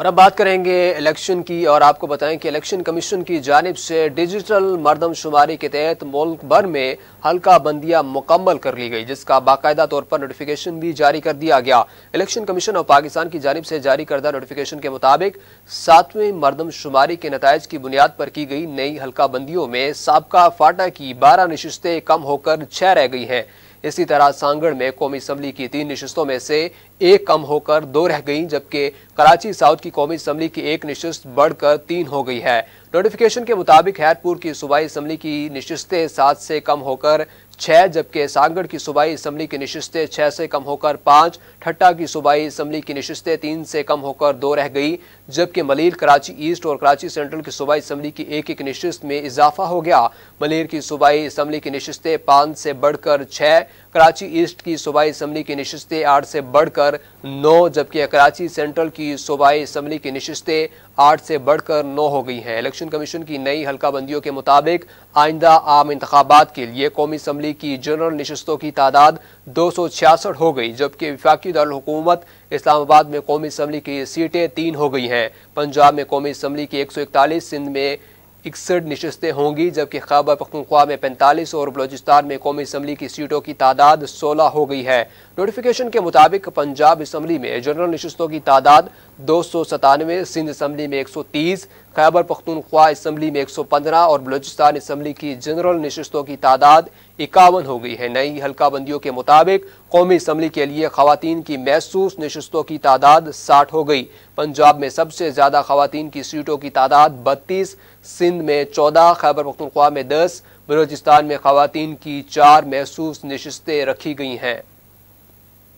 और अब बात करेंगे इलेक्शन की और आपको बताएं कि इलेक्शन कमीशन की जानब से डिजिटल मरदमशुमारी के तहत मुल्क भर में हल्का बंदियां मुकम्मल कर ली गई जिसका बाकायदा तौर पर नोटिफिकेशन भी जारी कर दिया गया इलेक्शन कमीशन ऑफ पाकिस्तान की जानब से जारी करदा नोटिफिकेशन के मुताबिक सातवें मरदमशुमारी के नतज की बुनियाद पर की गई नई हल्का बंदियों में सबका फाटा की बारह नशस्तें कम होकर छह रह गई हैं इसी तरह सांगड़ में कौमी असम्बली की तीन नशस्तों में से एक कम होकर दो रह गई जबकि कराची साउथ की कौमी असम्बली की एक नशस्त बढ़कर तीन हो गई है नोटिफिकेशन के मुताबिक हैरपुर की सूबाई इसम्बली की नशस्तें सात से कम होकर छः जबकि सांगड़ की सूबाई असम्बली की नशस्तें छः से कम होकर पाँच ठट्टा की सूबाई इसम्बली की नशस्तें तीन से कम होकर दो रह गई जबकि मलीर कराची ईस्ट और कराची सेंट्रल की सूबाई इसम्बली की एक एक नशस्त में इजाफा हो गया मलिर की सूबाई इसम्बली की नशस्तें पाँच से बढ़कर छः कराची ईस्ट की सूबाई इसम्बली की नशस्तें आठ से बढ़कर नौ जबकि कराची सेंट्रल की सूबाई इसम्बली की नशस्तें आठ से बढ़कर नौ हो गई हैं इलेक्शन इलेक्शन कमीशन की नई हल्काबंदियों के मुताबिक आइंदा आम इंतबात के लिए कौमी असम्बली की जनरल नशस्तों की तादाद दो सौ छियासठ हो गई जबकि विफाकी दारकूमत इस्लामाबाद में कौमी असम्बली की सीटें तीन हो गई हैं पंजाब में कौमी असम्बली की एक सौ इकतालीस सिंध में इकसठ नशस्तें होंगी जबकि खैबर पखनख्वा में पैंतालीस और बलोचिस्तान में कौमी असम्बली की सीटों की तादाद सोलह हो गई है नोटिफिकेशन के मुताबिक पंजाब असम्बली में जनरल नशस्तों की तादाद दो सौ सतानवे सिंध असम्बली में एक सौ तीस खैबर पख्तूनख्वा इसम्बली में एक सौ पंद्रह और बलूचिस्तान इसम्बली की जनरल नशस्तों की तादाद इक्यावन हो गई है नई हल्काबंदियों के मुताबिक कौमी इसम्बली के लिए खातन की महसूस नशस्तों की तादाद साठ हो गई पंजाब में सबसे ज़्यादा खातन की सीटों की तादाद बत्तीस सिंध में चौदह खैबर पख्तनख्वा में दस बलूचिस्तान में खातन की चार महसूस नशस्तें रखी गई हैं